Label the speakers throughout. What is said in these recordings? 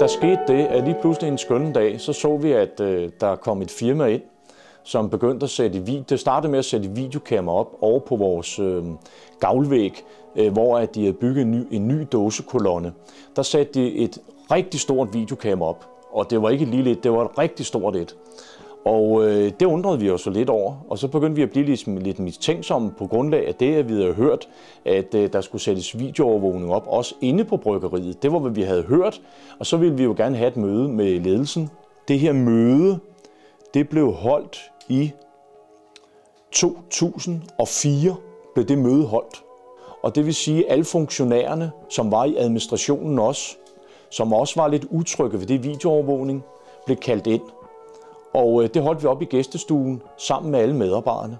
Speaker 1: der skete det, at lige pludselig en skønne dag, så så vi, at øh, der kom et firma ind, som begyndte at sætte video. Det startede med at sætte videokamera op over på vores øh, gavlvæg, øh, hvor at de havde bygget en ny, en ny dåsekolonne. Der satte de et rigtig stort videokamera op, og det var ikke lige lidt, det var et rigtig stort et. Og øh, det undrede vi os så lidt over, og så begyndte vi at blive ligesom, lidt mistænksomme på grundlag af det, at vi havde hørt, at øh, der skulle sættes videoovervågning op, også inde på bryggeriet. Det var, hvad vi havde hørt, og så ville vi jo gerne have et møde med ledelsen. Det her møde, det blev holdt i 2004, blev det møde holdt. Og det vil sige, at alle funktionærerne, som var i administrationen også, som også var lidt utrygge ved det videoovervågning, blev kaldt ind – og øh, det holdt vi op i gæstestuen sammen med alle medarbejderne.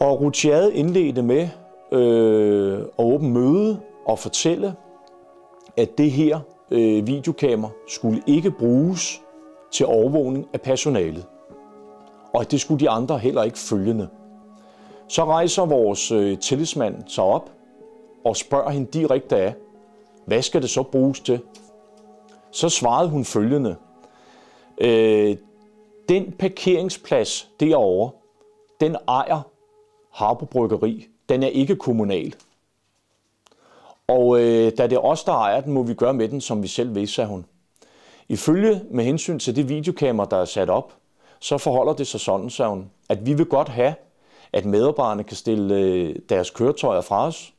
Speaker 1: Og Rutiade indledte med øh, at åbne møde og fortælle, at det her øh, videokamera skulle ikke bruges til overvågning af personalet. Og at det skulle de andre heller ikke følgende. Så rejser vores øh, tillidsmand sig op og spørger hende direkte af, hvad skal det så bruges til? Så svarede hun følgende – Øh, den parkeringsplads derovre, den ejer Harbo Bryggeri. Den er ikke kommunal. Og øh, da det er os, der ejer den, må vi gøre med den, som vi selv vil, sagde hun. Ifølge med hensyn til det videokamera, der er sat op, så forholder det sig sådan, sagde hun, at vi vil godt have, at medarbejderne kan stille øh, deres køretøjer fra, os,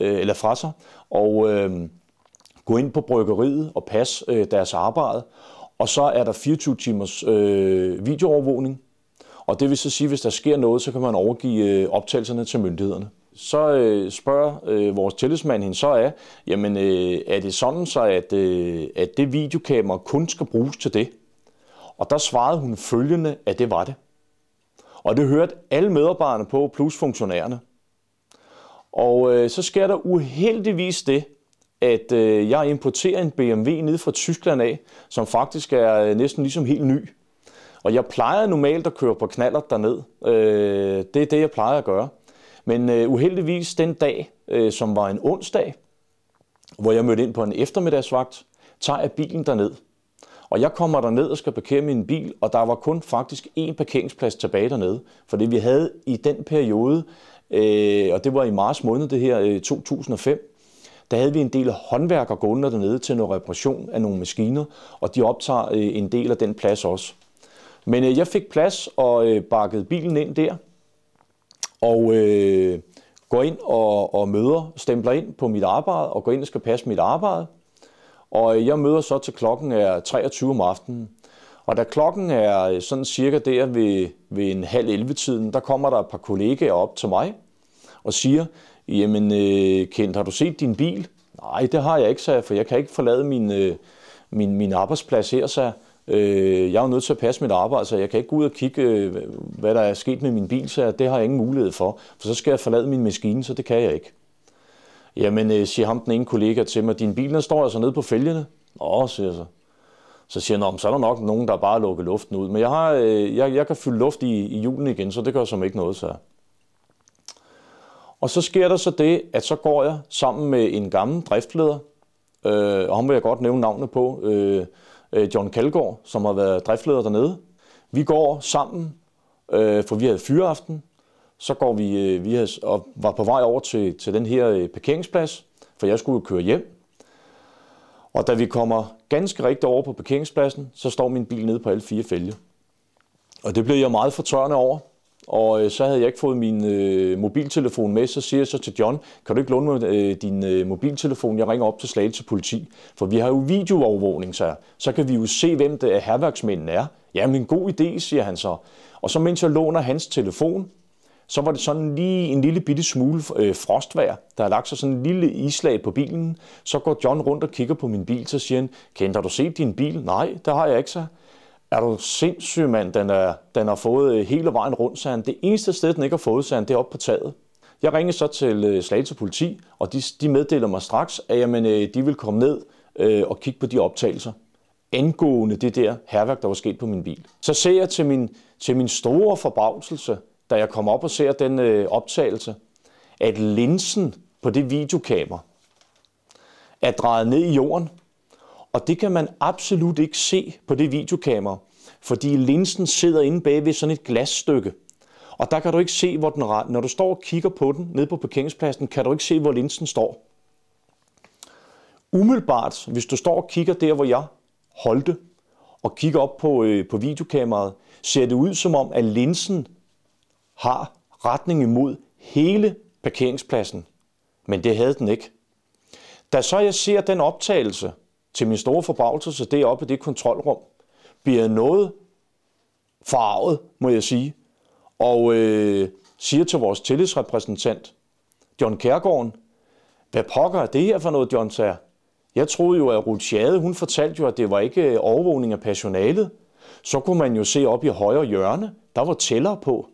Speaker 1: øh, eller fra sig og øh, gå ind på bryggeriet og passe øh, deres arbejde. Og så er der 24 timers øh, videoovervågning. Og det vil så sige, at hvis der sker noget, så kan man overgive øh, optagelserne til myndighederne. Så øh, spørger øh, vores tillidsmand hende så af, jamen øh, er det sådan så, at, øh, at det videokamera kun skal bruges til det? Og der svarede hun følgende, at det var det. Og det hørte alle medarbejderne på, plus funktionærerne. Og øh, så sker der uheldigvis det, at øh, jeg importerer en BMW ned fra Tyskland af, som faktisk er øh, næsten ligesom helt ny. Og jeg plejer normalt at køre på knaller derned. Øh, det er det, jeg plejer at gøre. Men øh, uheldigvis den dag, øh, som var en onsdag, hvor jeg mødte ind på en eftermiddagsvagt, tager jeg bilen derned. Og jeg kommer derned og skal parkere min bil, og der var kun faktisk én parkeringsplads tilbage dernede. Fordi vi havde i den periode, øh, og det var i marts måned det her, øh, 2005, der havde vi en del håndværkere gående dernede til noget reparation af nogle maskiner, og de optager øh, en del af den plads også. Men øh, jeg fik plads og øh, bakkede bilen ind der, og øh, går ind og, og møder, stempler ind på mit arbejde, og går ind og skal passe mit arbejde. Og jeg møder så til klokken er 23 om aftenen. Og da klokken er sådan cirka der ved, ved en halv 11 tiden, der kommer der et par kollegaer op til mig og siger, Jamen, øh, Kent, har du set din bil? Nej, det har jeg ikke, sagde jeg, for jeg kan ikke forlade min, øh, min, min arbejdsplads her, sagde Øh, jeg er jo nødt til at passe mit arbejde, så jeg kan ikke gå ud og kigge, øh, hvad der er sket med min bil, så det har jeg ingen mulighed for, for så skal jeg forlade min maskine, så det kan jeg ikke. Jamen, øh, siger ham den ene kollega til mig, din bil, der står altså nede på fælgene. Åh, siger jeg så. Så siger han, så er der nok nogen, der bare lukker luften ud, men jeg, har, øh, jeg, jeg kan fylde luft i, i julen igen, så det gør som ikke noget, så og så sker der så det, at så går jeg sammen med en gammel driftleder, øh, og ham vil jeg godt nævne navnet på, øh, øh John Kalgård, som har været driftleder dernede. Vi går sammen, øh, for vi havde fyreaften, så går vi, øh, vi havde, og var på vej over til, til den her øh, parkeringsplads, for jeg skulle køre hjem. Og da vi kommer ganske rigtigt over på parkeringspladsen, så står min bil nede på alle fire fælge. Og det blev jeg meget fortørnet over, og øh, så havde jeg ikke fået min øh, mobiltelefon med, så siger jeg så til John, kan du ikke låne øh, din øh, mobiltelefon, jeg ringer op til Slagelse politi, for vi har jo videoovervågning, så, så kan vi jo se, hvem det er, herværksmændene er. Jamen en god idé, siger han så. Og så mens jeg låner hans telefon, så var det sådan lige en lille bitte smule øh, frostvær, der har lagt sig sådan en lille islag på bilen. Så går John rundt og kigger på min bil, så siger han, kender du set din bil? Nej, det har jeg ikke, så. Er du sindssyg, mand? Den, er, den har fået øh, hele vejen rundt, sagde han. Det eneste sted, den ikke har fået, sagde han, det er oppe på taget. Jeg ringer så til øh, Slagelse Politi, og de, de meddeler mig straks, at jamen, øh, de vil komme ned øh, og kigge på de optagelser angående det der herværk, der var sket på min bil. Så ser jeg til min, til min store forbavselse, da jeg kommer op og ser den øh, optagelse, at linsen på det videokamera er drejet ned i jorden, og det kan man absolut ikke se på det videokamera, fordi linsen sidder inde bag ved sådan et glasstykke. Og der kan du ikke se, hvor den Når du står og kigger på den nede på parkeringspladsen, kan du ikke se, hvor linsen står. Umiddelbart, hvis du står og kigger der, hvor jeg holdte, og kigger op på, øh, på videokameraet, ser det ud som om, at linsen har retning imod hele parkeringspladsen. Men det havde den ikke. Da så jeg ser den optagelse, til min store er oppe i det kontrolrum, bliver noget farvet, må jeg sige, og øh, siger til vores tillidsrepræsentant, John Kærgården, hvad pokker er det her for noget, John sagde? Jeg troede jo, at Rutsjade, hun fortalte jo, at det var ikke øh, overvågning af personalet. Så kunne man jo se op i højre hjørne, der var tæller på.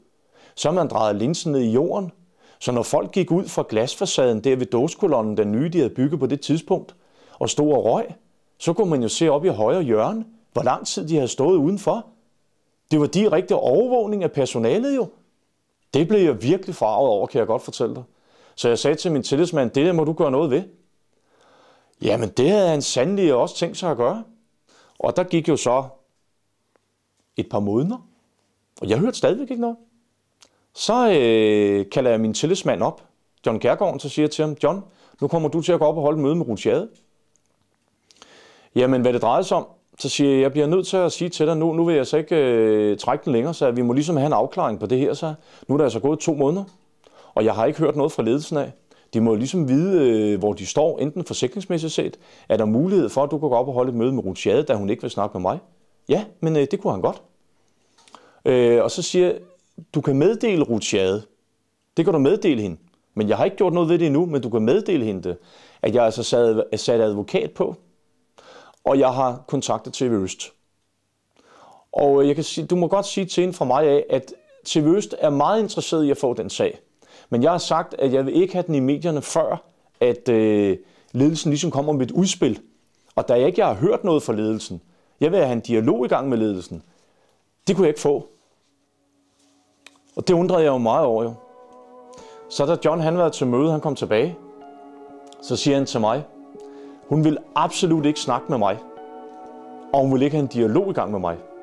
Speaker 1: Så man drejede linsen ned i jorden. Så når folk gik ud fra glasfacaden der ved dåskolonnen, den nye, de havde bygget på det tidspunkt, og stod og røg, så kunne man jo se op i højre hjørne, hvor lang tid de havde stået udenfor. Det var direkte overvågning af personalet jo. Det blev jeg virkelig farvet over, kan jeg godt fortælle dig. Så jeg sagde til min tillidsmand, det der må du gøre noget ved. Jamen det havde han sandelig også tænkt sig at gøre. Og der gik jo så et par måneder, og jeg hørte stadigvæk ikke noget. Så øh, kalder jeg min tillidsmand op, John Kærgaard, så siger jeg til ham, John, nu kommer du til at gå op og holde møde med Rune Jamen, hvad det drejede sig om, så siger jeg, jeg bliver nødt til at sige til dig nu, nu vil jeg så ikke øh, trække den længere, så vi må ligesom have en afklaring på det her. Så. Nu er der altså gået to måneder, og jeg har ikke hørt noget fra ledelsen af. De må ligesom vide, øh, hvor de står, enten forsikringsmæssigt set. Er der mulighed for, at du kan gå op og holde et møde med Rutiade, da hun ikke vil snakke med mig? Ja, men øh, det kunne han godt. Øh, og så siger jeg, du kan meddele Rutiade. Det kan du meddele hende. Men jeg har ikke gjort noget ved det endnu, men du kan meddele hende det, at jeg altså sad, øh, sat advokat på, og jeg har kontaktet TV Øst. Og øh, jeg kan sige, du må godt sige til en fra mig af, at TV Øst er meget interesseret i at få den sag. Men jeg har sagt, at jeg vil ikke have den i medierne før, at øh, ledelsen ligesom kommer med et udspil. Og da jeg ikke har hørt noget fra ledelsen, jeg vil have en dialog i gang med ledelsen. Det kunne jeg ikke få. Og det undrede jeg jo meget over jo. Så da John han var til møde, han kom tilbage, så siger han til mig, hun vil absolut ikke snakke med mig, og hun vil ikke have en dialog i gang med mig.